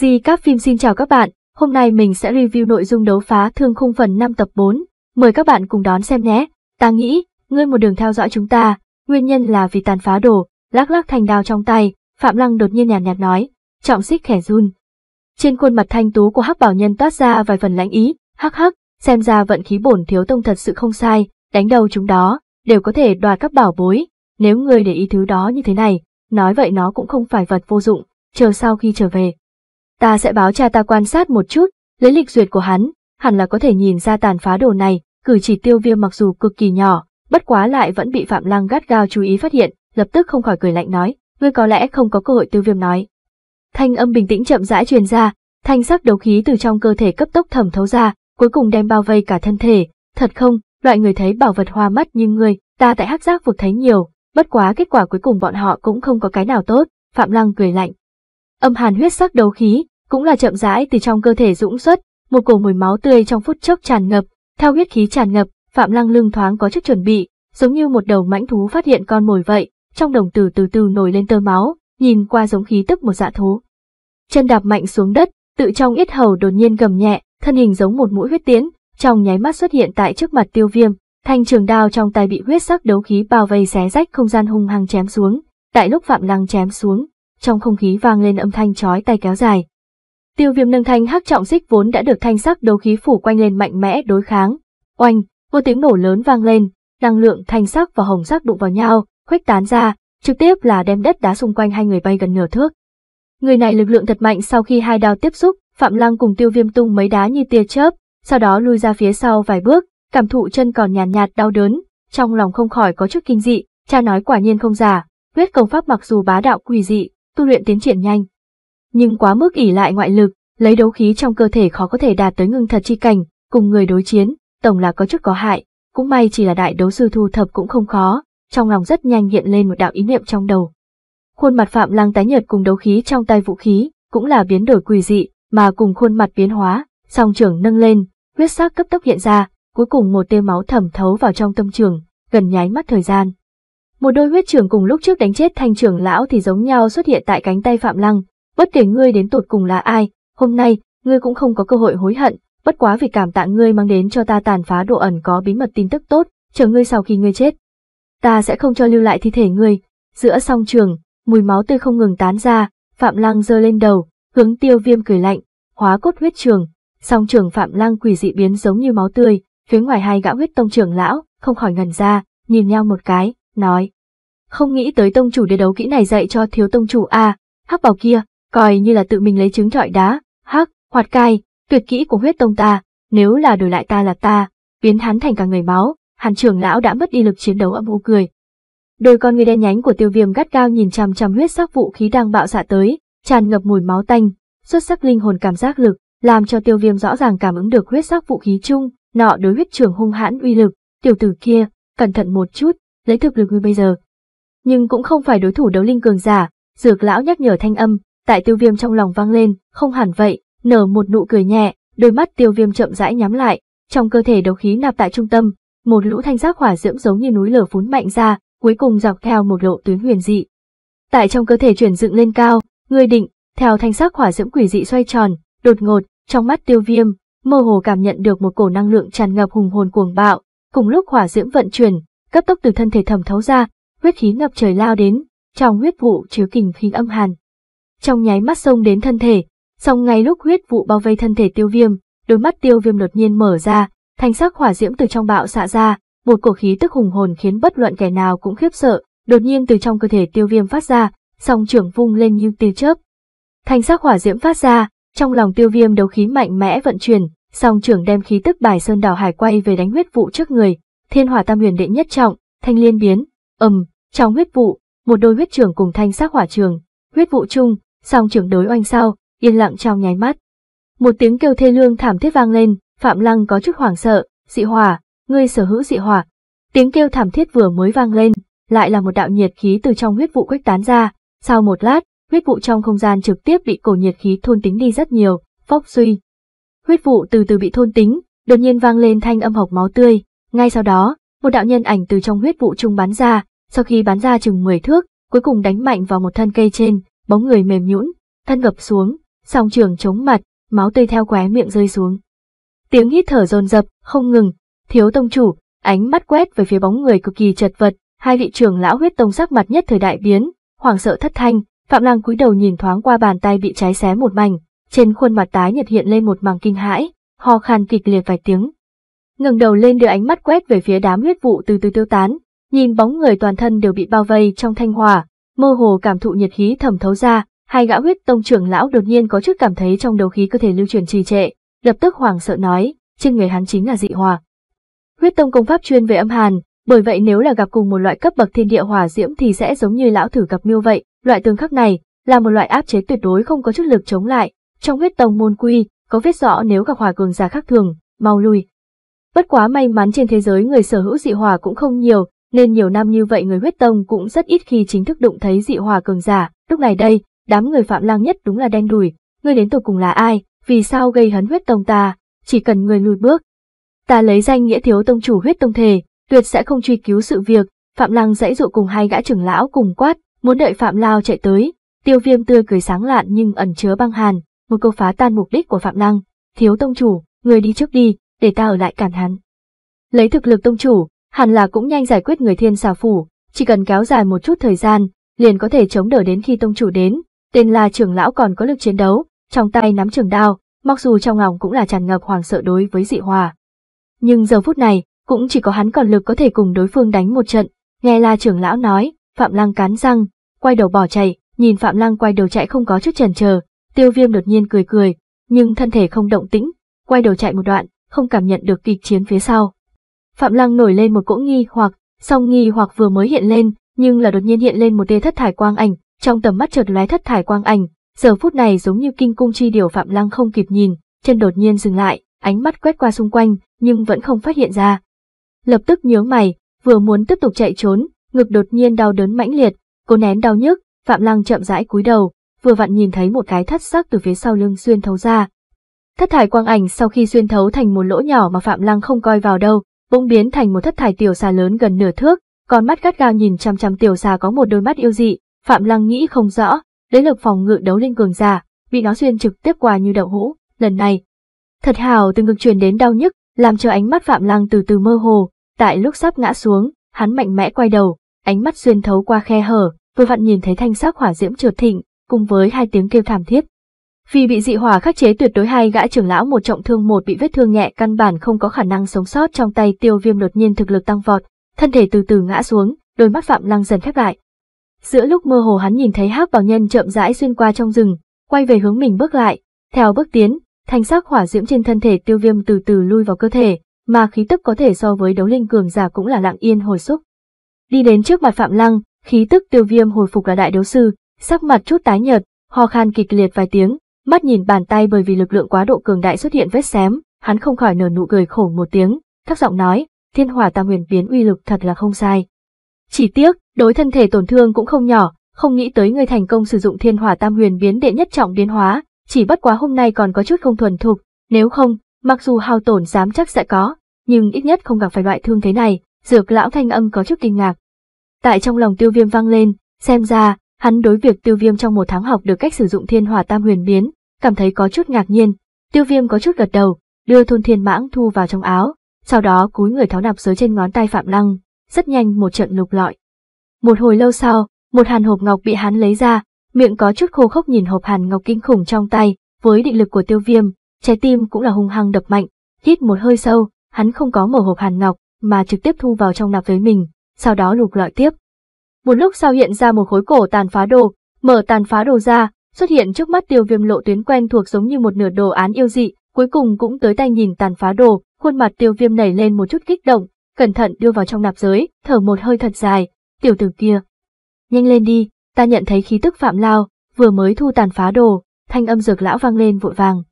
Di các phim xin chào các bạn, hôm nay mình sẽ review nội dung đấu phá thương khung phần 5 tập 4, mời các bạn cùng đón xem nhé. Ta nghĩ, ngươi một đường theo dõi chúng ta, nguyên nhân là vì tàn phá đồ, lắc lắc thành đao trong tay, Phạm Lăng đột nhiên nhàn nhạt, nhạt nói, trọng xích khẻ run. Trên khuôn mặt thanh tú của Hắc Bảo Nhân toát ra vài phần lãnh ý, hắc hắc, xem ra vận khí bổn thiếu tông thật sự không sai, đánh đầu chúng đó, đều có thể đoạt các bảo bối, nếu ngươi để ý thứ đó như thế này, nói vậy nó cũng không phải vật vô dụng, chờ sau khi trở về Ta sẽ báo cha ta quan sát một chút, lấy lịch duyệt của hắn, hẳn là có thể nhìn ra tàn phá đồ này, cử chỉ tiêu viêm mặc dù cực kỳ nhỏ, bất quá lại vẫn bị Phạm Lăng gắt gao chú ý phát hiện, lập tức không khỏi cười lạnh nói, ngươi có lẽ không có cơ hội tiêu viêm nói. Thanh âm bình tĩnh chậm rãi truyền ra, thanh sắc đấu khí từ trong cơ thể cấp tốc thẩm thấu ra, cuối cùng đem bao vây cả thân thể, thật không, loại người thấy bảo vật hoa mắt như ngươi, ta tại hắc giác vực thấy nhiều, bất quá kết quả cuối cùng bọn họ cũng không có cái nào tốt, Phạm Lăng cười lạnh. Âm hàn huyết sắc đấu khí, cũng là chậm rãi từ trong cơ thể dũng xuất, một cổ mùi máu tươi trong phút chốc tràn ngập, theo huyết khí tràn ngập, Phạm Lăng lưng thoáng có chút chuẩn bị, giống như một đầu mãnh thú phát hiện con mồi vậy, trong đồng tử từ từ nổi lên tơ máu, nhìn qua giống khí tức một dạ thú. Chân đạp mạnh xuống đất, tự trong yết hầu đột nhiên gầm nhẹ, thân hình giống một mũi huyết tiến, trong nháy mắt xuất hiện tại trước mặt Tiêu Viêm, thanh trường đao trong tay bị huyết sắc đấu khí bao vây xé rách không gian hung hăng chém xuống, tại lúc Phạm Lăng chém xuống, trong không khí vang lên âm thanh chói tay kéo dài, Tiêu viêm nâng thanh hắc trọng xích vốn đã được thanh sắc đấu khí phủ quanh lên mạnh mẽ đối kháng. Oanh, một tiếng nổ lớn vang lên, năng lượng thanh sắc và hồng sắc đụng vào nhau, khuếch tán ra, trực tiếp là đem đất đá xung quanh hai người bay gần nửa thước. Người này lực lượng thật mạnh sau khi hai đao tiếp xúc, Phạm Lăng cùng Tiêu Viêm tung mấy đá như tia chớp, sau đó lui ra phía sau vài bước, cảm thụ chân còn nhàn nhạt, nhạt đau đớn, trong lòng không khỏi có chút kinh dị, cha nói quả nhiên không giả, huyết công pháp mặc dù bá đạo quỷ dị, tu luyện tiến triển nhanh, nhưng quá mức ỉ lại ngoại lực, lấy đấu khí trong cơ thể khó có thể đạt tới ngưng thật chi cảnh, cùng người đối chiến, tổng là có chức có hại, cũng may chỉ là đại đấu sư thu thập cũng không khó, trong lòng rất nhanh hiện lên một đạo ý niệm trong đầu. Khuôn mặt Phạm Lăng tái nhợt cùng đấu khí trong tay vũ khí, cũng là biến đổi quỷ dị, mà cùng khuôn mặt biến hóa, song trưởng nâng lên, huyết sắc cấp tốc hiện ra, cuối cùng một tia máu thẩm thấu vào trong tâm trường, gần nháy mắt thời gian. Một đôi huyết trưởng cùng lúc trước đánh chết thanh trưởng lão thì giống nhau xuất hiện tại cánh tay Phạm Lăng, bất kể ngươi đến tột cùng là ai, hôm nay, ngươi cũng không có cơ hội hối hận, bất quá vì cảm tạ ngươi mang đến cho ta tàn phá độ ẩn có bí mật tin tức tốt, chờ ngươi sau khi ngươi chết. Ta sẽ không cho lưu lại thi thể ngươi, giữa song trường, mùi máu tươi không ngừng tán ra, Phạm Lăng giơ lên đầu, hướng tiêu viêm cười lạnh, hóa cốt huyết trường, song trường Phạm Lăng quỷ dị biến giống như máu tươi, phía ngoài hai gã huyết tông trưởng lão, không khỏi ngần ra, nhìn nhau một cái, nói. Không nghĩ tới tông chủ đế đấu kỹ này dạy cho thiếu tông chủ a hắc bảo kia, coi như là tự mình lấy trứng trọi đá, hắc, hoạt cai, tuyệt kỹ của huyết tông ta, nếu là đổi lại ta là ta, biến hắn thành cả người máu, hàn trưởng lão đã mất đi lực chiến đấu âm u cười. Đôi con người đen nhánh của tiêu viêm gắt gao nhìn chằm chằm huyết sắc vũ khí đang bạo xạ tới, tràn ngập mùi máu tanh, xuất sắc linh hồn cảm giác lực, làm cho tiêu viêm rõ ràng cảm ứng được huyết sắc vũ khí chung, nọ đối huyết trưởng hung hãn uy lực, tiểu tử kia, cẩn thận một chút, lấy thực lực ngươi bây giờ. Nhưng cũng không phải đối thủ đấu linh cường giả, dược lão nhắc nhở thanh âm, Tại tiêu viêm trong lòng vang lên, không hẳn vậy, nở một nụ cười nhẹ, đôi mắt tiêu viêm chậm rãi nhắm lại, trong cơ thể đấu khí nạp tại trung tâm, một lũ thanh giác hỏa diễm giống như núi lửa phún mạnh ra, cuối cùng dọc theo một lộ tuyến huyền dị. Tại trong cơ thể chuyển dựng lên cao, người định, theo thanh sắc hỏa diễm quỷ dị xoay tròn, đột ngột, trong mắt tiêu viêm, mơ hồ cảm nhận được một cổ năng lượng tràn ngập hùng hồn cuồng bạo, cùng lúc hỏa diễm vận chuyển, cấp tốc từ thân thể thẩm thấu ra, huyết khí ngập trời lao đến, trong huyết vụ chứa kình khí âm hàn trong nháy mắt xông đến thân thể, song ngay lúc huyết vụ bao vây thân thể tiêu viêm, đôi mắt tiêu viêm đột nhiên mở ra, thanh sắc hỏa diễm từ trong bạo xạ ra, một cổ khí tức hùng hồn khiến bất luận kẻ nào cũng khiếp sợ, đột nhiên từ trong cơ thể tiêu viêm phát ra, song trưởng vung lên như tiêu chớp. thanh sắc hỏa diễm phát ra, trong lòng tiêu viêm đấu khí mạnh mẽ vận chuyển, song trưởng đem khí tức bài sơn đảo hải quay về đánh huyết vụ trước người, thiên hỏa tam huyền đệ nhất trọng, thanh liên biến, ầm, trong huyết vụ, một đôi huyết trưởng cùng thanh sắc hỏa trường, huyết vụ chung, song trưởng đối oanh sau, yên lặng trong nháy mắt. Một tiếng kêu thê lương thảm thiết vang lên, Phạm Lăng có chút hoảng sợ, dị hỏa, ngươi sở hữu dị hỏa. Tiếng kêu thảm thiết vừa mới vang lên, lại là một đạo nhiệt khí từ trong huyết vụ quách tán ra, sau một lát, huyết vụ trong không gian trực tiếp bị cổ nhiệt khí thôn tính đi rất nhiều, phốc suy. Huyết vụ từ từ bị thôn tính, đột nhiên vang lên thanh âm học máu tươi, ngay sau đó, một đạo nhân ảnh từ trong huyết vụ trung bắn ra, sau khi bắn ra chừng 10 thước, cuối cùng đánh mạnh vào một thân cây trên, bóng người mềm nhũn, thân gập xuống, song trường chống mặt, máu tươi theo khóe miệng rơi xuống. Tiếng hít thở dồn dập, không ngừng, thiếu tông chủ, ánh mắt quét về phía bóng người cực kỳ chật vật, hai vị trưởng lão huyết tông sắc mặt nhất thời đại biến, hoảng sợ thất thanh, Phạm Lăng cúi đầu nhìn thoáng qua bàn tay bị cháy xé một mảnh, trên khuôn mặt tái nhợt hiện lên một màng kinh hãi, ho khan kịch liệt vài tiếng. Ngẩng đầu lên đưa ánh mắt quét về phía đám huyết vụ từ từ tiêu tán, nhìn bóng người toàn thân đều bị bao vây trong thanh hòa mơ hồ cảm thụ nhiệt khí thẩm thấu ra, hai gã huyết tông trưởng lão đột nhiên có chút cảm thấy trong đầu khí cơ thể lưu truyền trì trệ, lập tức hoảng sợ nói, trên người hắn chính là dị hỏa. Huyết tông công pháp chuyên về âm hàn, bởi vậy nếu là gặp cùng một loại cấp bậc thiên địa hỏa diễm thì sẽ giống như lão thử gặp miêu vậy, loại tương khắc này là một loại áp chế tuyệt đối không có chút lực chống lại, trong huyết tông môn quy có viết rõ nếu gặp hỏa cường giả khác thường, mau lui. Bất quá may mắn trên thế giới người sở hữu dị hỏa cũng không nhiều, nên nhiều năm như vậy người huyết tông cũng rất ít khi chính thức đụng thấy dị hòa cường giả. Lúc này đây, đám người phạm lang nhất đúng là đen đủi, ngươi đến tột cùng là ai, vì sao gây hấn huyết tông ta, chỉ cần người lùi bước. Ta lấy danh nghĩa thiếu tông chủ huyết tông thể, tuyệt sẽ không truy cứu sự việc, phạm lang dãy dụ cùng hai gã trưởng lão cùng quát, muốn đợi phạm lao chạy tới, tiêu viêm tươi cười sáng lạn nhưng ẩn chứa băng hàn, một câu phá tan mục đích của phạm lang, thiếu tông chủ, người đi trước đi, để ta ở lại cản hắn. Lấy thực lực tông chủ, hẳn là cũng nhanh giải quyết người thiên xà phủ, chỉ cần kéo dài một chút thời gian, liền có thể chống đỡ đến khi tông chủ đến, tên là trưởng lão còn có lực chiến đấu, trong tay nắm trường đao, mặc dù trong lòng cũng là tràn ngập hoàng sợ đối với dị hòa. Nhưng giờ phút này, cũng chỉ có hắn còn lực có thể cùng đối phương đánh một trận, nghe là trưởng lão nói, Phạm Lăng cắn răng, quay đầu bỏ chạy, nhìn Phạm Lăng quay đầu chạy không có chút chần chờ, tiêu viêm đột nhiên cười cười, nhưng thân thể không động tĩnh, quay đầu chạy một đoạn, không cảm nhận được kịch chiến phía sau. Phạm Lăng nổi lên một cỗ nghi hoặc, song nghi hoặc vừa mới hiện lên, nhưng là đột nhiên hiện lên một tê thất thải quang ảnh, trong tầm mắt chợt lóe thất thải quang ảnh, giờ phút này giống như kinh cung chi điều Phạm Lăng không kịp nhìn, chân đột nhiên dừng lại, ánh mắt quét qua xung quanh, nhưng vẫn không phát hiện ra. Lập tức nhướng mày, vừa muốn tiếp tục chạy trốn, ngực đột nhiên đau đớn mãnh liệt, cố nén đau nhức, Phạm Lăng chậm rãi cúi đầu, vừa vặn nhìn thấy một cái thất sắc từ phía sau lưng xuyên thấu ra. Thất thải quang ảnh sau khi xuyên thấu thành một lỗ nhỏ mà Phạm Lăng không coi vào đâu, bỗng biến thành một thất thải tiểu xà lớn gần nửa thước, con mắt gắt gao nhìn chăm chăm tiểu xà có một đôi mắt yêu dị, Phạm Lăng nghĩ không rõ, lấy lực phòng ngự đấu linh cường giả, bị nó xuyên trực tiếp qua như đậu hũ, lần này. Thật hào từ ngực truyền đến đau nhức, làm cho ánh mắt Phạm Lăng từ từ mơ hồ, tại lúc sắp ngã xuống, hắn mạnh mẽ quay đầu, ánh mắt xuyên thấu qua khe hở, vừa vặn nhìn thấy thanh sắc hỏa diễm trượt thịnh, cùng với hai tiếng kêu thảm thiết. Vì bị dị hỏa khắc chế tuyệt đối hai gã trưởng lão một trọng thương một bị vết thương nhẹ căn bản không có khả năng sống sót trong tay tiêu viêm đột nhiên thực lực tăng vọt, thân thể từ từ ngã xuống, đôi mắt Phạm Lăng dần khép lại. Giữa lúc mơ hồ hắn nhìn thấy hắc bảo nhân chậm rãi xuyên qua trong rừng, quay về hướng mình bước lại, theo bước tiến, thanh sắc hỏa diễm trên thân thể tiêu viêm từ từ lui vào cơ thể, mà khí tức có thể so với đấu linh cường giả cũng là lặng yên hồi xúc. Đi đến trước mặt Phạm Lăng, khí tức tiêu viêm hồi phục là đại đấu sư, sắc mặt chút tái nhợt, ho khan kịch liệt vài tiếng, mắt nhìn bàn tay bởi vì lực lượng quá độ cường đại xuất hiện vết xém, hắn không khỏi nở nụ cười khổ một tiếng, thấp giọng nói, thiên hỏa tam huyền biến uy lực thật là không sai. Chỉ tiếc, đối thân thể tổn thương cũng không nhỏ, không nghĩ tới người thành công sử dụng thiên hỏa tam huyền biến đệ nhất trọng biến hóa, chỉ bất quá hôm nay còn có chút không thuần thục, nếu không, mặc dù hao tổn dám chắc sẽ có, nhưng ít nhất không gặp phải loại thương thế này, dược lão thanh âm có chút kinh ngạc. Tại trong lòng tiêu viêm vang lên, xem ra, Hắn đối việc tiêu viêm trong một tháng học được cách sử dụng thiên hòa tam huyền biến, cảm thấy có chút ngạc nhiên, tiêu viêm có chút gật đầu, đưa thôn thiên mãng thu vào trong áo, sau đó cúi người tháo nạp dưới trên ngón tay phạm lăng, rất nhanh một trận lục lọi. Một hồi lâu sau, một hàn hộp ngọc bị hắn lấy ra, miệng có chút khô khốc nhìn hộp hàn ngọc kinh khủng trong tay, với định lực của tiêu viêm, trái tim cũng là hung hăng đập mạnh, hít một hơi sâu, hắn không có mở hộp hàn ngọc, mà trực tiếp thu vào trong nạp với mình, sau đó lục lọi tiếp một lúc sau hiện ra một khối cổ tàn phá đồ, mở tàn phá đồ ra, xuất hiện trước mắt tiêu viêm lộ tuyến quen thuộc giống như một nửa đồ án yêu dị, cuối cùng cũng tới tay nhìn tàn phá đồ, khuôn mặt tiêu viêm nảy lên một chút kích động, cẩn thận đưa vào trong nạp giới, thở một hơi thật dài, tiểu tử kia. Nhanh lên đi, ta nhận thấy khí tức phạm lao, vừa mới thu tàn phá đồ, thanh âm dược lão vang lên vội vàng.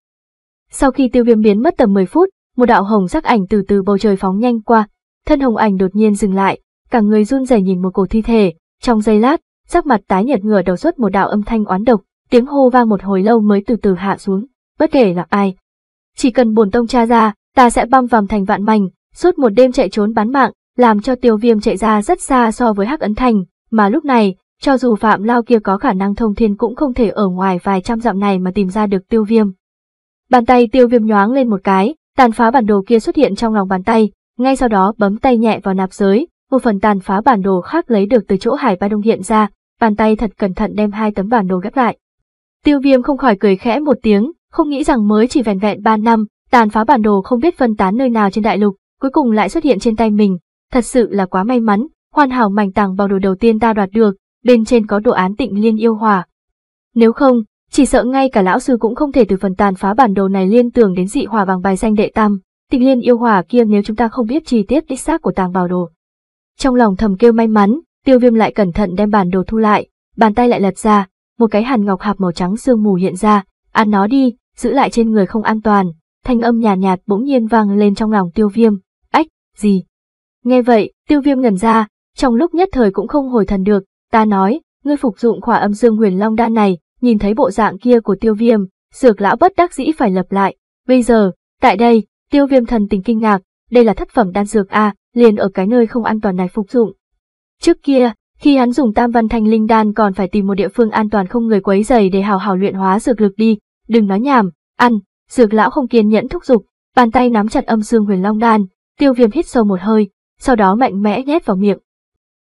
Sau khi tiêu viêm biến mất tầm 10 phút, một đạo hồng sắc ảnh từ từ bầu trời phóng nhanh qua, thân hồng ảnh đột nhiên dừng lại, cả người run rẩy nhìn một cổ thi thể, trong giây lát, sắc mặt tái nhợt ngửa đầu xuất một đạo âm thanh oán độc, tiếng hô vang một hồi lâu mới từ từ hạ xuống, bất kể là ai. Chỉ cần bổn tông cha ra, ta sẽ băm vằm thành vạn mảnh, suốt một đêm chạy trốn bán mạng, làm cho tiêu viêm chạy ra rất xa so với hắc ấn thành, mà lúc này, cho dù phạm lao kia có khả năng thông thiên cũng không thể ở ngoài vài trăm dặm này mà tìm ra được tiêu viêm. Bàn tay tiêu viêm nhoáng lên một cái, tàn phá bản đồ kia xuất hiện trong lòng bàn tay, ngay sau đó bấm tay nhẹ vào nạp giới, một phần tàn phá bản đồ khác lấy được từ chỗ Hải Ba Đông hiện ra, bàn tay thật cẩn thận đem hai tấm bản đồ ghép lại. Tiêu viêm không khỏi cười khẽ một tiếng, không nghĩ rằng mới chỉ vẹn vẹn ba năm, tàn phá bản đồ không biết phân tán nơi nào trên đại lục, cuối cùng lại xuất hiện trên tay mình, thật sự là quá may mắn, hoàn hảo mảnh tàng bảo đồ đầu tiên ta đoạt được, bên trên có đồ án tịnh liên yêu hòa. Nếu không, chỉ sợ ngay cả lão sư cũng không thể từ phần tàn phá bản đồ này liên tưởng đến dị hòa bằng bài danh đệ tam, tịnh liên yêu hòa kia nếu chúng ta không biết chi tiết đích xác của tàng bảo đồ, trong lòng thầm kêu may mắn, tiêu viêm lại cẩn thận đem bản đồ thu lại, bàn tay lại lật ra, một cái hàn ngọc hạp màu trắng sương mù hiện ra, ăn nó đi, giữ lại trên người không an toàn, thanh âm nhàn nhạt, nhạt bỗng nhiên vang lên trong lòng tiêu viêm, ách, gì? Nghe vậy, tiêu viêm ngẩn ra, trong lúc nhất thời cũng không hồi thần được, ta nói, ngươi phục dụng khỏa âm dương huyền long đan này, nhìn thấy bộ dạng kia của tiêu viêm, dược lão bất đắc dĩ phải lập lại, bây giờ, tại đây, tiêu viêm thần tình kinh ngạc, đây là thất phẩm đan dược a à, liền ở cái nơi không an toàn này phục dụng. Trước kia, khi hắn dùng tam văn thanh linh đan còn phải tìm một địa phương an toàn không người quấy giày để hào hào luyện hóa dược lực đi, đừng nói nhảm, ăn, dược lão không kiên nhẫn thúc giục, bàn tay nắm chặt âm dương huyền long đan, tiêu viêm hít sâu một hơi, sau đó mạnh mẽ nhét vào miệng.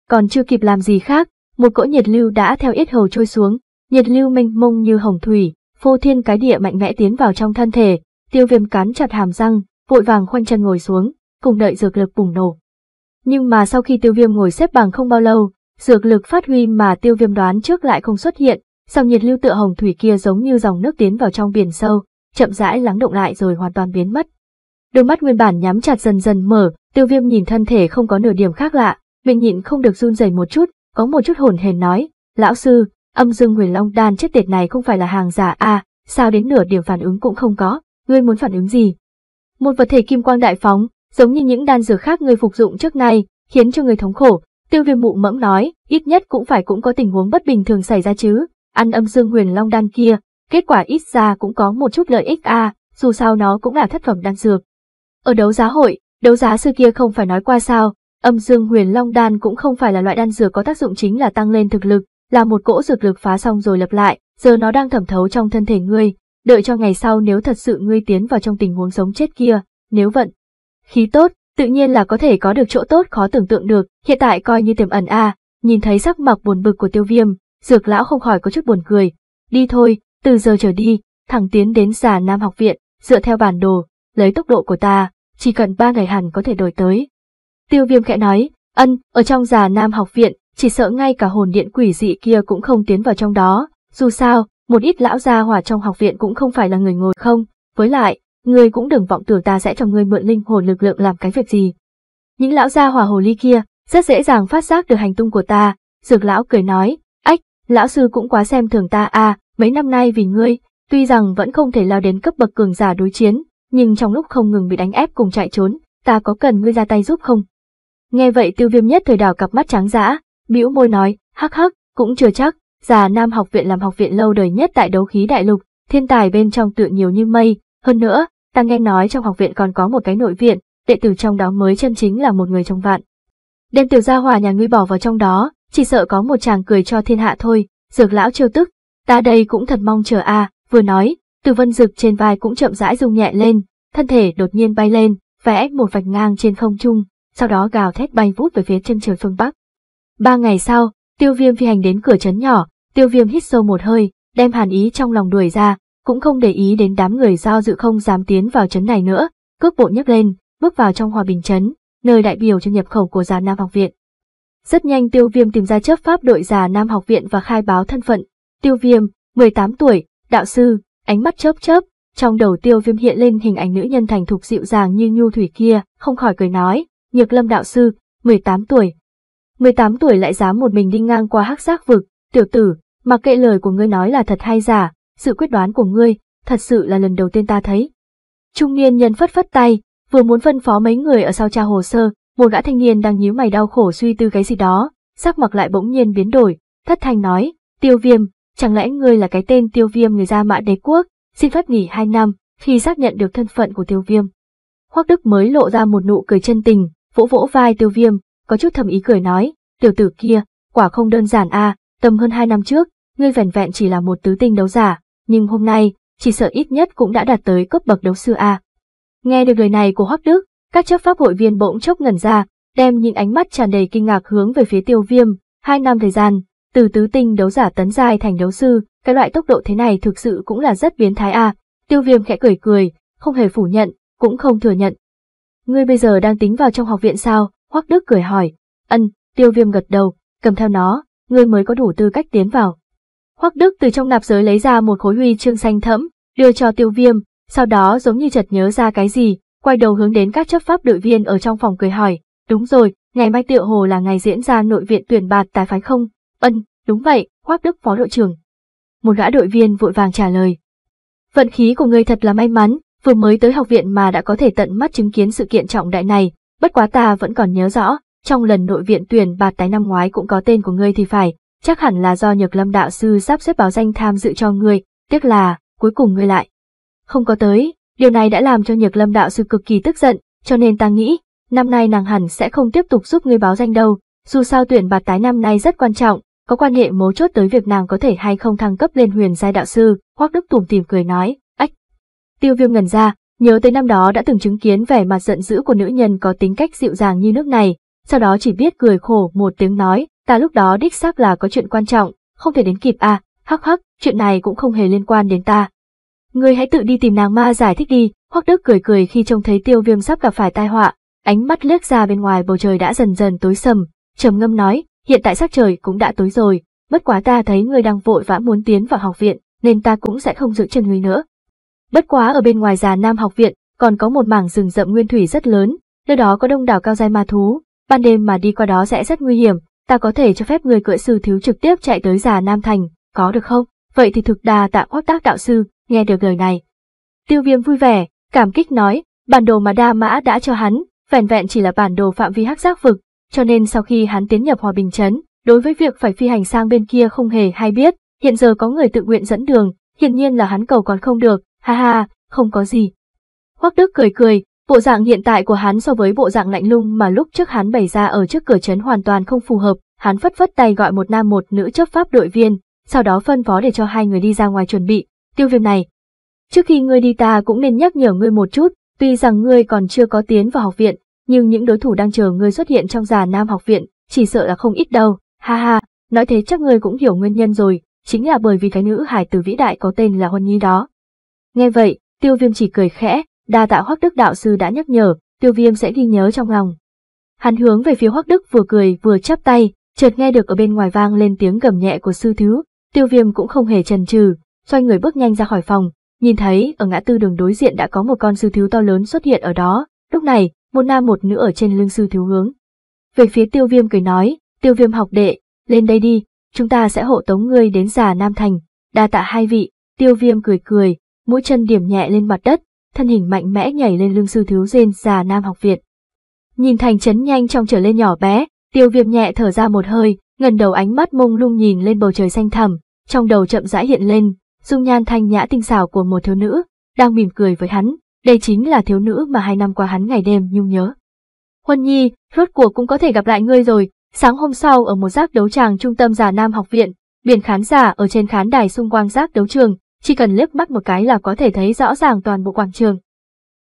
Còn chưa kịp làm gì khác, một cỗ nhiệt lưu đã theo yết hầu trôi xuống, nhiệt lưu mênh mông như hồng thủy, phô thiên cái địa mạnh mẽ tiến vào trong thân thể, tiêu viêm cắn chặt hàm răng, vội vàng khoanh chân ngồi xuống cùng đợi dược lực bùng nổ. Nhưng mà sau khi tiêu viêm ngồi xếp bằng không bao lâu, dược lực phát huy mà tiêu viêm đoán trước lại không xuất hiện, dòng nhiệt lưu tựa hồng thủy kia giống như dòng nước tiến vào trong biển sâu, chậm rãi lắng động lại rồi hoàn toàn biến mất. Đôi mắt nguyên bản nhắm chặt dần dần mở, tiêu viêm nhìn thân thể không có nửa điểm khác lạ, mình nhịn không được run rẩy một chút, có một chút hồn hề nói, lão sư, âm dương nguyền long đan chết tiệt này không phải là hàng giả a? À, sao đến nửa điểm phản ứng cũng không có, ngươi muốn phản ứng gì? Một vật thể kim quang đại phóng, giống như những đan dược khác người phục dụng trước nay khiến cho người thống khổ. Tiêu viêm mụ mẫm nói, ít nhất cũng phải cũng có tình huống bất bình thường xảy ra chứ, ăn âm dương huyền long đan kia, kết quả ít ra cũng có một chút lợi ích a, à, dù sao nó cũng là thất phẩm đan dược. Ở đấu giá hội, đấu giá sư kia không phải nói qua sao, âm dương huyền long đan cũng không phải là loại đan dược có tác dụng chính là tăng lên thực lực, là một cỗ dược lực phá xong rồi lập lại, giờ nó đang thẩm thấu trong thân thể ngươi, đợi cho ngày sau nếu thật sự ngươi tiến vào trong tình huống sống chết kia, nếu vận, Khí tốt, tự nhiên là có thể có được chỗ tốt khó tưởng tượng được, hiện tại coi như tiềm ẩn a. À, nhìn thấy sắc mặt buồn bực của tiêu viêm, dược lão không khỏi có chút buồn cười. Đi thôi, từ giờ trở đi, thẳng tiến đến giả Nam học viện, dựa theo bản đồ, lấy tốc độ của ta, chỉ cần ba ngày hẳn có thể đổi tới. Tiêu viêm khẽ nói, ân, ở trong giả Nam học viện, chỉ sợ ngay cả hồn điện quỷ dị kia cũng không tiến vào trong đó, dù sao, một ít lão gia hỏa trong học viện cũng không phải là người ngồi không, với lại, ngươi cũng đừng vọng tưởng ta sẽ cho ngươi mượn linh hồn lực lượng làm cái việc gì. Những lão gia hỏa hồ ly kia, rất dễ dàng phát giác được hành tung của ta, dược lão cười nói, ách, lão sư cũng quá xem thường ta à, mấy năm nay vì ngươi, tuy rằng vẫn không thể lao đến cấp bậc cường giả đối chiến, nhưng trong lúc không ngừng bị đánh ép cùng chạy trốn, ta có cần ngươi ra tay giúp không? Nghe vậy tiêu viêm nhất thời đảo cặp mắt trắng dã, bĩu môi nói, hắc hắc, cũng chưa chắc, già nam học viện làm học viện lâu đời nhất tại đấu khí đại lục, thiên tài bên trong tựa nhiều như mây, hơn nữa, Ta nghe nói trong học viện còn có một cái nội viện, đệ tử trong đó mới chân chính là một người trong vạn. Đem tiểu gia hòa nhà ngươi bỏ vào trong đó, chỉ sợ có một chàng cười cho thiên hạ thôi, dược lão trêu tức, ta đây cũng thật mong chờ a vừa nói, từ vân dực trên vai cũng chậm rãi rung nhẹ lên, thân thể đột nhiên bay lên, vẽ một vạch ngang trên không trung, sau đó gào thét bay vút về phía chân trời phương Bắc. Ba ngày sau, tiêu viêm phi hành đến cửa trấn nhỏ, tiêu viêm hít sâu một hơi, đem hàn ý trong lòng đuổi ra, cũng không để ý đến đám người giao dự không dám tiến vào trấn này nữa, cước bộ nhấc lên, bước vào trong hòa bình trấn, nơi đại biểu cho nhập khẩu của già Nam học viện. Rất nhanh Tiêu Viêm tìm ra chấp pháp đội già Nam học viện và khai báo thân phận. Tiêu Viêm, 18 tuổi, đạo sư, ánh mắt chớp chớp, trong đầu Tiêu Viêm hiện lên hình ảnh nữ nhân thành thục dịu dàng như nhu thủy kia, không khỏi cười nói, Nhược Lâm đạo sư, 18 tuổi. 18 tuổi lại dám một mình đi ngang qua hắc giác vực, tiểu tử, mặc kệ lời của ngươi nói là thật hay giả, sự quyết đoán của ngươi, thật sự là lần đầu tiên ta thấy. Trung niên nhân phất phất tay, vừa muốn phân phó mấy người ở sau tra hồ sơ, một gã thanh niên đang nhíu mày đau khổ suy tư cái gì đó, sắc mặt lại bỗng nhiên biến đổi, thất thanh nói, tiêu viêm, chẳng lẽ ngươi là cái tên tiêu viêm người ra mã đế quốc, xin phép nghỉ hai năm, khi xác nhận được thân phận của tiêu viêm. Hoắc Đức mới lộ ra một nụ cười chân tình, vỗ vỗ vai tiêu viêm, có chút thầm ý cười nói, tiểu tử kia, quả không đơn giản a, tầm hơn hai năm trước, ngươi vẻn vẹn chỉ là một tứ tinh đấu giả, nhưng hôm nay, chỉ sợ ít nhất cũng đã đạt tới cấp bậc đấu sư A. Nghe được lời này của Hoắc Đức, các chấp pháp hội viên bỗng chốc ngẩn ra, đem những ánh mắt tràn đầy kinh ngạc hướng về phía tiêu viêm, hai năm thời gian, từ tứ tinh đấu giả tấn giai thành đấu sư, cái loại tốc độ thế này thực sự cũng là rất biến thái A. Tiêu viêm khẽ cười cười, không hề phủ nhận, cũng không thừa nhận. Ngươi bây giờ đang tính vào trong học viện sao? Hoắc Đức cười hỏi. Ân, tiêu viêm gật đầu, cầm theo nó, ngươi mới có đủ tư cách tiến vào. Hoắc Đức từ trong nạp giới lấy ra một khối huy chương xanh thẫm, đưa cho tiêu viêm, sau đó giống như chợt nhớ ra cái gì, quay đầu hướng đến các chấp pháp đội viên ở trong phòng cười hỏi, đúng rồi, ngày mai tựa hồ là ngày diễn ra nội viện tuyển bạt tái phái không? Ân, đúng vậy, Hoắc Đức phó đội trưởng. Một gã đội viên vội vàng trả lời. Vận khí của người thật là may mắn, vừa mới tới học viện mà đã có thể tận mắt chứng kiến sự kiện trọng đại này, bất quá ta vẫn còn nhớ rõ, trong lần nội viện tuyển bạt tái năm ngoái cũng có tên của ngươi thì phải, chắc hẳn là do Nhược Lâm đạo sư sắp xếp báo danh tham dự cho ngươi, tiếc là, cuối cùng ngươi lại. Không có tới, điều này đã làm cho Nhược Lâm đạo sư cực kỳ tức giận, cho nên ta nghĩ, năm nay nàng hẳn sẽ không tiếp tục giúp ngươi báo danh đâu, dù sao tuyển bạt tái năm nay rất quan trọng, có quan hệ mấu chốt tới việc nàng có thể hay không thăng cấp lên huyền giai đạo sư, Hoắc Đức tủm tìm cười nói, ách. Tiêu viêm ngần ra, nhớ tới năm đó đã từng chứng kiến vẻ mặt giận dữ của nữ nhân có tính cách dịu dàng như nước này, sau đó chỉ biết cười khổ một tiếng nói, ta lúc đó đích xác là có chuyện quan trọng, không thể đến kịp à, hắc hắc, chuyện này cũng không hề liên quan đến ta. Ngươi hãy tự đi tìm nàng ma giải thích đi, Hoắc Đức cười cười khi trông thấy Tiêu Viêm sắp gặp phải tai họa, ánh mắt lướt ra bên ngoài bầu trời đã dần dần tối sầm, trầm ngâm nói, hiện tại sắc trời cũng đã tối rồi, bất quá ta thấy ngươi đang vội vã muốn tiến vào học viện, nên ta cũng sẽ không giữ chân ngươi nữa. Bất quá ở bên ngoài già Nam học viện, còn có một mảng rừng rậm nguyên thủy rất lớn, nơi đó có đông đảo cao giai ma thú, ban đêm mà đi qua đó sẽ rất nguy hiểm, ta có thể cho phép người cưỡi sư thiếu trực tiếp chạy tới già Nam Thành, có được không? Vậy thì thực đà tạ khoác tác đạo sư, nghe được lời này. Tiêu viêm vui vẻ, cảm kích nói, bản đồ mà Đa Mã đã cho hắn, vẻn vẹn chỉ là bản đồ phạm vi hắc giác vực, cho nên sau khi hắn tiến nhập Hòa Bình chấn đối với việc phải phi hành sang bên kia không hề hay biết, hiện giờ có người tự nguyện dẫn đường, hiển nhiên là hắn cầu còn không được, ha ha, không có gì. Hoắc Đức cười cười, bộ dạng hiện tại của hắn so với bộ dạng lạnh lung mà lúc trước hắn bày ra ở trước cửa chấn hoàn toàn không phù hợp, hắn phất phất tay gọi một nam một nữ chấp pháp đội viên, sau đó phân phó để cho hai người đi ra ngoài chuẩn bị, tiêu viêm này. Trước khi ngươi đi ta cũng nên nhắc nhở ngươi một chút, tuy rằng ngươi còn chưa có tiến vào học viện, nhưng những đối thủ đang chờ ngươi xuất hiện trong già nam học viện, chỉ sợ là không ít đâu, ha ha, nói thế chắc ngươi cũng hiểu nguyên nhân rồi, chính là bởi vì cái nữ hải tử vĩ đại có tên là Huân Nhi đó. Nghe vậy, tiêu viêm chỉ cười khẽ, đa tạ hoắc đức đạo sư đã nhắc nhở, tiêu viêm sẽ ghi nhớ trong lòng. Hắn hướng về phía hoắc đức vừa cười vừa chắp tay, chợt nghe được ở bên ngoài vang lên tiếng gầm nhẹ của sư thiếu, tiêu viêm cũng không hề chần chừ, xoay người bước nhanh ra khỏi phòng, nhìn thấy ở ngã tư đường đối diện đã có một con sư thiếu to lớn xuất hiện ở đó, lúc này, một nam một nữ ở trên lưng sư thiếu hướng. Về phía tiêu viêm cười nói, tiêu viêm học đệ, lên đây đi, chúng ta sẽ hộ tống ngươi đến già Nam Thành, đa tạ hai vị, tiêu viêm cười cười, mũi chân điểm nhẹ lên mặt đất, thân hình mạnh mẽ nhảy lên lưng sư thiếu rên già Nam học viện. Nhìn thành trấn nhanh trong trở lên nhỏ bé, Tiêu viêm nhẹ thở ra một hơi, ngần đầu ánh mắt mông lung nhìn lên bầu trời xanh thẳm, trong đầu chậm rãi hiện lên, dung nhan thanh nhã tinh xảo của một thiếu nữ, đang mỉm cười với hắn, đây chính là thiếu nữ mà hai năm qua hắn ngày đêm nhung nhớ. Huân Nhi, rốt cuộc cũng có thể gặp lại ngươi rồi, sáng hôm sau ở một giác đấu tràng trung tâm giả nam học viện, biển khán giả ở trên khán đài xung quanh giác đấu trường, chỉ cần liếc mắt một cái là có thể thấy rõ ràng toàn bộ quảng trường.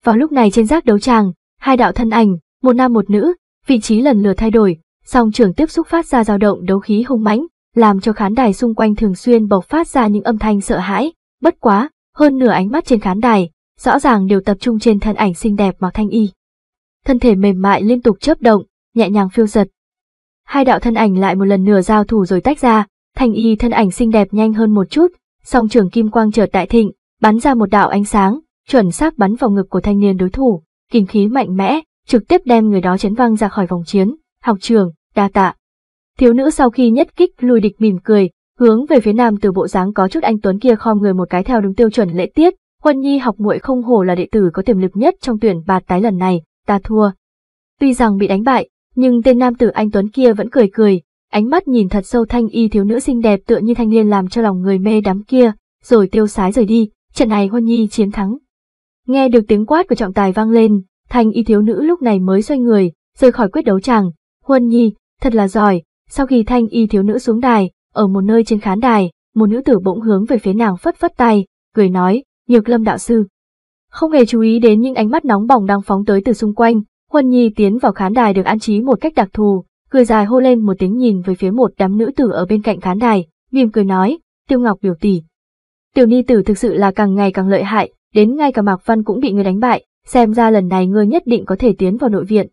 Vào lúc này trên giác đấu tràng, hai đạo thân ảnh, một nam một nữ, vị trí lần lượt thay đổi, song trường tiếp xúc phát ra dao động đấu khí hung mãnh, làm cho khán đài xung quanh thường xuyên bộc phát ra những âm thanh sợ hãi. Bất quá, hơn nửa ánh mắt trên khán đài, rõ ràng đều tập trung trên thân ảnh xinh đẹp mặc thanh y. Thân thể mềm mại liên tục chớp động, nhẹ nhàng phiêu giật. Hai đạo thân ảnh lại một lần nửa giao thủ rồi tách ra, thanh y thân ảnh xinh đẹp nhanh hơn một chút, song trường kim quang chợt đại thịnh, bắn ra một đạo ánh sáng, chuẩn xác bắn vào ngực của thanh niên đối thủ, kinh khí mạnh mẽ, trực tiếp đem người đó chấn văng ra khỏi vòng chiến học trường, đa tạ. Thiếu nữ sau khi nhất kích lùi địch mỉm cười, hướng về phía nam từ bộ dáng có chút anh tuấn kia khom người một cái theo đúng tiêu chuẩn lễ tiết, Huân Nhi học muội không hổ là đệ tử có tiềm lực nhất trong tuyển bạt tái lần này, ta thua. Tuy rằng bị đánh bại, nhưng tên nam tử anh tuấn kia vẫn cười cười, ánh mắt nhìn thật sâu thanh y thiếu nữ xinh đẹp tựa như thanh liên làm cho lòng người mê đắm kia, rồi tiêu sái rời đi, trận này Huân Nhi chiến thắng. Nghe được tiếng quát của trọng tài vang lên, thanh y thiếu nữ lúc này mới xoay người, rời khỏi quyết đấu tràng, Huân Nhi, thật là giỏi, sau khi thanh y thiếu nữ xuống đài, ở một nơi trên khán đài, một nữ tử bỗng hướng về phía nàng phất phất tay, cười nói, nhược lâm đạo sư. Không hề chú ý đến những ánh mắt nóng bỏng đang phóng tới từ xung quanh, Huân Nhi tiến vào khán đài được an trí một cách đặc thù, cười dài hô lên một tiếng nhìn về phía một đám nữ tử ở bên cạnh khán đài, mỉm cười nói, tiêu ngọc biểu tỷ. Tiểu ni tử thực sự là càng ngày càng lợi hại, đến ngay cả Mạc Văn cũng bị người đánh bại, xem ra lần này ngươi nhất định có thể tiến vào nội viện.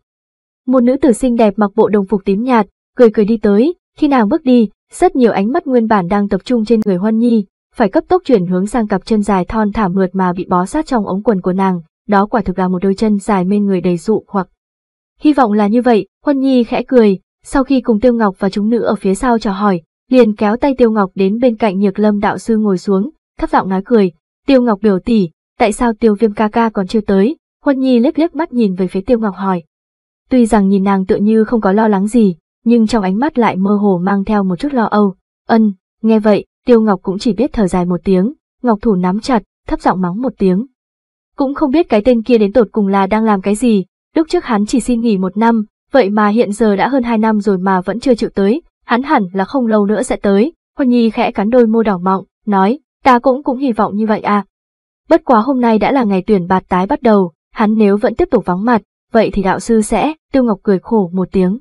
Một nữ tử xinh đẹp mặc bộ đồng phục tím nhạt, cười cười đi tới, khi nàng bước đi, rất nhiều ánh mắt nguyên bản đang tập trung trên người Hoan Nhi, phải cấp tốc chuyển hướng sang cặp chân dài thon thả mượt mà bị bó sát trong ống quần của nàng, đó quả thực là một đôi chân dài bên người đầy dụ hoặc. Hy vọng là như vậy, Huân Nhi khẽ cười, sau khi cùng Tiêu Ngọc và chúng nữ ở phía sau chào hỏi, liền kéo tay Tiêu Ngọc đến bên cạnh Nhược Lâm đạo sư ngồi xuống, thấp giọng nói cười, "Tiêu Ngọc biểu tỷ, tại sao Tiêu Viêm ca ca còn chưa tới?" Huân Nhi liếc liếc mắt nhìn về phía Tiêu Ngọc hỏi, Tuy rằng nhìn nàng tựa như không có lo lắng gì, nhưng trong ánh mắt lại mơ hồ mang theo một chút lo âu. Ân, nghe vậy, Tiêu Ngọc cũng chỉ biết thở dài một tiếng, Ngọc Thủ nắm chặt, thấp giọng mắng một tiếng. Cũng không biết cái tên kia đến tột cùng là đang làm cái gì, lúc trước hắn chỉ xin nghỉ một năm, vậy mà hiện giờ đã hơn hai năm rồi mà vẫn chưa chịu tới, hắn hẳn là không lâu nữa sẽ tới. Hoa Nhi khẽ cắn đôi môi đỏ mọng, nói, ta cũng cũng hy vọng như vậy à. Bất quá hôm nay đã là ngày tuyển bạt tái bắt đầu, hắn nếu vẫn tiếp tục vắng mặt, vậy thì đạo sư sẽ, Tiêu Ngọc cười khổ một tiếng.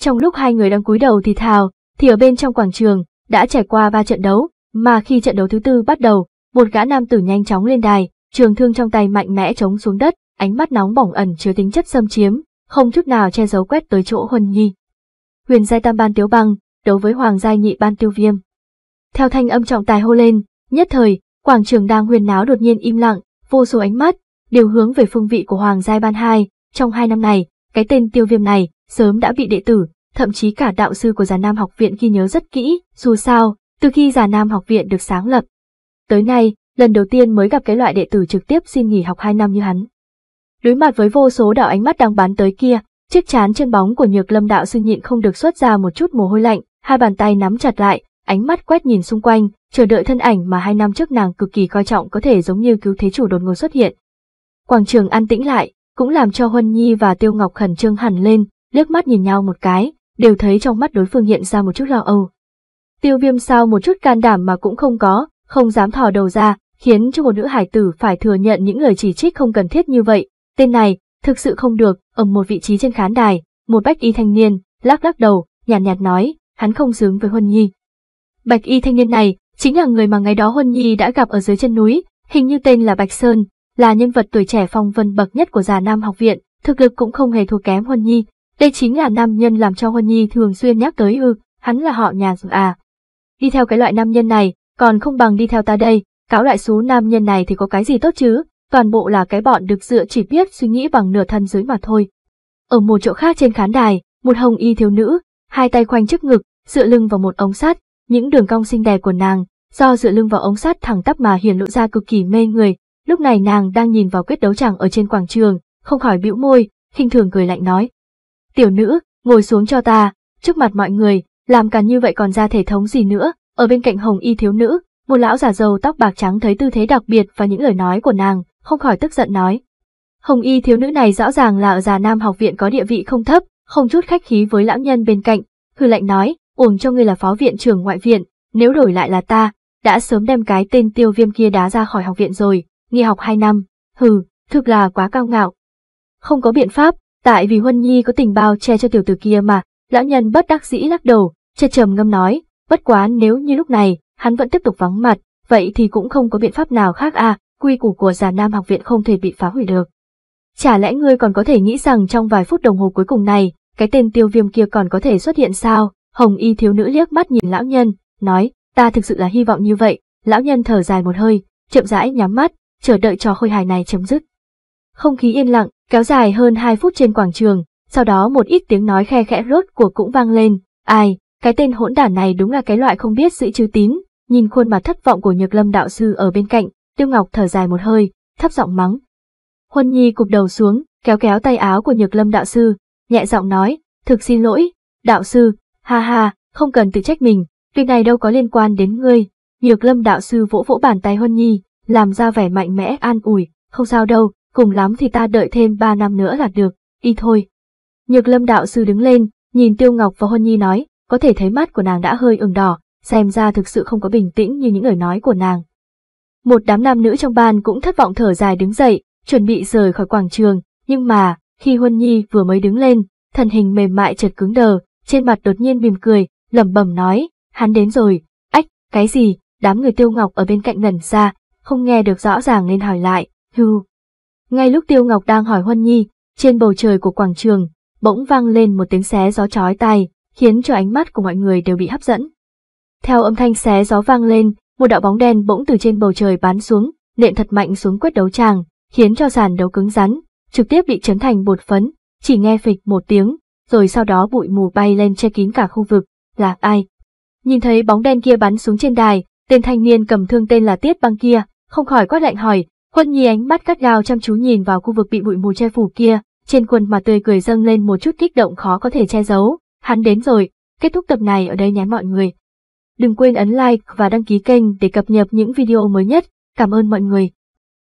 Trong lúc hai người đang cúi đầu thì thào, thì ở bên trong quảng trường, đã trải qua ba trận đấu, mà khi trận đấu thứ tư bắt đầu, một gã nam tử nhanh chóng lên đài, trường thương trong tay mạnh mẽ chống xuống đất, ánh mắt nóng bỏng ẩn chứa tính chất xâm chiếm, không chút nào che giấu quét tới chỗ Huân Nhi. Huyền giai tam ban tiếu băng, đấu với hoàng giai nhị ban tiêu viêm. Theo thanh âm trọng tài hô lên, nhất thời, quảng trường đang huyền náo đột nhiên im lặng, vô số ánh mắt đều hướng về phương vị của hoàng giai ban hai, trong hai năm này, cái tên tiêu viêm này sớm đã bị đệ tử, thậm chí cả đạo sư của Già Nam học viện ghi nhớ rất kỹ, dù sao, từ khi Già Nam học viện được sáng lập. Tới nay, lần đầu tiên mới gặp cái loại đệ tử trực tiếp xin nghỉ học hai năm như hắn. Đối mặt với vô số đạo ánh mắt đang bán tới kia, chiếc chán trên bóng của nhược lâm đạo sư nhịn không được xuất ra một chút mồ hôi lạnh, hai bàn tay nắm chặt lại, ánh mắt quét nhìn xung quanh, chờ đợi thân ảnh mà hai năm trước nàng cực kỳ coi trọng có thể giống như cứu thế chủ đột ngột xuất hiện. Quảng trường an tĩnh lại, cũng làm cho Huân Nhi và Tiêu Ngọc khẩn trương hẳn lên, liếc mắt nhìn nhau một cái, đều thấy trong mắt đối phương hiện ra một chút lo âu. Tiêu viêm sao một chút can đảm mà cũng không có, không dám thò đầu ra, khiến cho một nữ hải tử phải thừa nhận những lời chỉ trích không cần thiết như vậy. Tên này, thực sự không được, ở một vị trí trên khán đài, một bách y thanh niên, lắc lắc đầu, nhàn nhạt, nhạt nói, hắn không xứng với Huân Nhi. Bạch y thanh niên này, chính là người mà ngày đó Huân Nhi đã gặp ở dưới chân núi, hình như tên là Bạch Sơn, là nhân vật tuổi trẻ phong vân bậc nhất của già Nam học viện, thực lực cũng không hề thua kém Huân Nhi. Đây chính là nam nhân làm cho Huân Nhi thường xuyên nhắc tới ư, hắn là họ nhà rồi à. Đi theo cái loại nam nhân này, còn không bằng đi theo ta đây, cáo loại số nam nhân này thì có cái gì tốt chứ, toàn bộ là cái bọn được dựa chỉ biết suy nghĩ bằng nửa thân dưới mà thôi. Ở một chỗ khác trên khán đài, một hồng y thiếu nữ, hai tay khoanh trước ngực, dựa lưng vào một ống sắt, những đường cong xinh đẹp của nàng, do dựa lưng vào ống sắt thẳng tắp mà hiển lộ ra cực kỳ mê người, Lúc này nàng đang nhìn vào quyết đấu chẳng ở trên quảng trường, không khỏi bĩu môi, khinh thường cười lạnh nói. Tiểu nữ, ngồi xuống cho ta, trước mặt mọi người, làm càn như vậy còn ra thể thống gì nữa, ở bên cạnh hồng y thiếu nữ, một lão giả dầu tóc bạc trắng thấy tư thế đặc biệt và những lời nói của nàng, không khỏi tức giận nói. Hồng y thiếu nữ này rõ ràng là ở già nam học viện có địa vị không thấp, không chút khách khí với lão nhân bên cạnh, hư lạnh nói, uổng cho ngươi là phó viện trưởng ngoại viện, nếu đổi lại là ta, đã sớm đem cái tên tiêu viêm kia đá ra khỏi học viện rồi nghỉ học 2 năm, hừ, thực là quá cao ngạo. Không có biện pháp, tại vì Huân Nhi có tình bao che cho tiểu tử kia mà, lão nhân bất đắc dĩ lắc đầu, che trầm ngâm nói, bất quá nếu như lúc này, hắn vẫn tiếp tục vắng mặt, vậy thì cũng không có biện pháp nào khác à, quy củ của già nam học viện không thể bị phá hủy được. Chả lẽ ngươi còn có thể nghĩ rằng trong vài phút đồng hồ cuối cùng này, cái tên tiêu viêm kia còn có thể xuất hiện sao? Hồng y thiếu nữ liếc mắt nhìn lão nhân, nói, ta thực sự là hy vọng như vậy, lão nhân thở dài một hơi, chậm rãi nhắm mắt, chờ đợi cho khôi hài này chấm dứt. Không khí yên lặng, kéo dài hơn 2 phút trên quảng trường, sau đó một ít tiếng nói khe khẽ rốt của cũng vang lên, ai, cái tên hỗn đản này đúng là cái loại không biết giữ chữ tín, nhìn khuôn mặt thất vọng của Nhược Lâm đạo sư ở bên cạnh, Tiêu Ngọc thở dài một hơi, thấp giọng mắng. Huân Nhi cụp đầu xuống, kéo kéo tay áo của Nhược Lâm đạo sư, nhẹ giọng nói, thực xin lỗi, đạo sư, ha ha, không cần tự trách mình, việc này đâu có liên quan đến ngươi. Nhược Lâm đạo sư vỗ vỗ bàn tay Huân Nhi, làm ra vẻ mạnh mẽ an ủi, không sao đâu, cùng lắm thì ta đợi thêm 3 năm nữa là được, đi thôi. Nhược lâm đạo sư đứng lên, nhìn Tiêu Ngọc và Huân Nhi nói, có thể thấy mắt của nàng đã hơi ửng đỏ, xem ra thực sự không có bình tĩnh như những lời nói của nàng. Một đám nam nữ trong ban cũng thất vọng thở dài đứng dậy, chuẩn bị rời khỏi quảng trường, nhưng mà, khi Huân Nhi vừa mới đứng lên, thần hình mềm mại chợt cứng đờ, trên mặt đột nhiên mỉm cười, lẩm bẩm nói, hắn đến rồi, ách, cái gì, đám người Tiêu Ngọc ở bên cạnh ngẩn ra, không nghe được rõ ràng nên hỏi lại, hư. Ngay lúc Tiêu Ngọc đang hỏi Huân Nhi, trên bầu trời của quảng trường, bỗng vang lên một tiếng xé gió chói tai, khiến cho ánh mắt của mọi người đều bị hấp dẫn. Theo âm thanh xé gió vang lên, một đạo bóng đen bỗng từ trên bầu trời bắn xuống, nện thật mạnh xuống quyết đấu tràng, khiến cho sàn đấu cứng rắn, trực tiếp bị chấn thành bột phấn, chỉ nghe phịch một tiếng, rồi sau đó bụi mù bay lên che kín cả khu vực, là ai? Nhìn thấy bóng đen kia bắn xuống trên đài, tên thanh niên cầm thương tên là Tiết Băng kia, không khỏi quát lạnh hỏi, huân nhi ánh mắt cắt gao chăm chú nhìn vào khu vực bị bụi mù che phủ kia, trên quần mà tươi cười dâng lên một chút kích động khó có thể che giấu, hắn đến rồi, kết thúc tập này ở đây nhé mọi người. Đừng quên ấn like và đăng ký kênh để cập nhật những video mới nhất, cảm ơn mọi người.